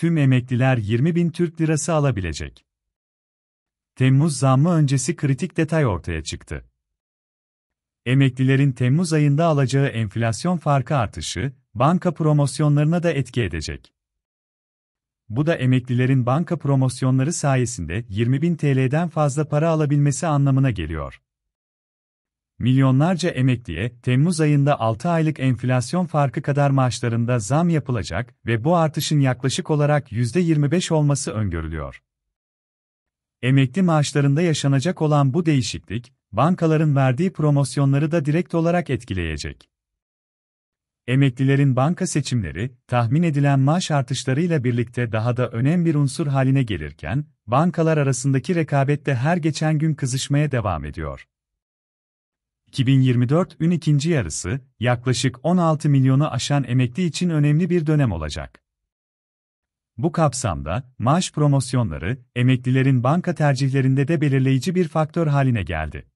tüm emekliler 20 bin Türk lirası alabilecek. Temmuz zammı öncesi kritik detay ortaya çıktı. Emeklilerin Temmuz ayında alacağı enflasyon farkı artışı, banka promosyonlarına da etki edecek. Bu da emeklilerin banka promosyonları sayesinde 20 bin TL'den fazla para alabilmesi anlamına geliyor. Milyonlarca emekliye Temmuz ayında 6 aylık enflasyon farkı kadar maaşlarında zam yapılacak ve bu artışın yaklaşık olarak %25 olması öngörülüyor. Emekli maaşlarında yaşanacak olan bu değişiklik, bankaların verdiği promosyonları da direkt olarak etkileyecek. Emeklilerin banka seçimleri, tahmin edilen maaş artışlarıyla birlikte daha da önemli bir unsur haline gelirken, bankalar arasındaki rekabet de her geçen gün kızışmaya devam ediyor. 2024 ün ikinci yarısı, yaklaşık 16 milyonu aşan emekli için önemli bir dönem olacak. Bu kapsamda, maaş promosyonları, emeklilerin banka tercihlerinde de belirleyici bir faktör haline geldi.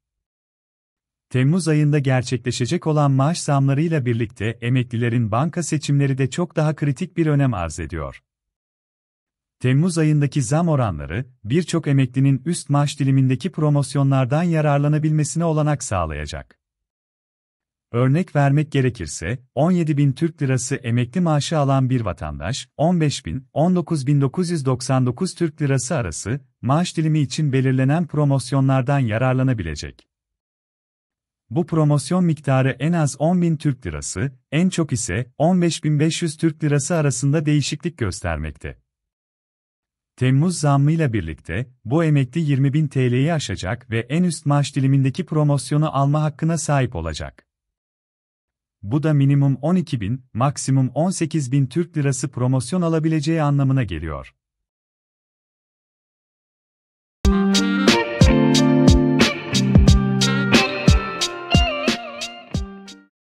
Temmuz ayında gerçekleşecek olan maaş zamlarıyla birlikte emeklilerin banka seçimleri de çok daha kritik bir önem arz ediyor. Temmuz ayındaki zam oranları, birçok emeklinin üst maaş dilimindeki promosyonlardan yararlanabilmesine olanak sağlayacak. Örnek vermek gerekirse, 17 bin Türk Lirası emekli maaşı alan bir vatandaş, 15 bin, 19 bin 999 Türk Lirası arası, maaş dilimi için belirlenen promosyonlardan yararlanabilecek. Bu promosyon miktarı en az 10 bin Türk Lirası, en çok ise 15.500 Türk Lirası arasında değişiklik göstermekte. Temmuz zammıyla birlikte, bu emekli 20.000 TL'yi aşacak ve en üst maaş dilimindeki promosyonu alma hakkına sahip olacak. Bu da minimum 12.000, maksimum 18.000 Türk Lirası promosyon alabileceği anlamına geliyor.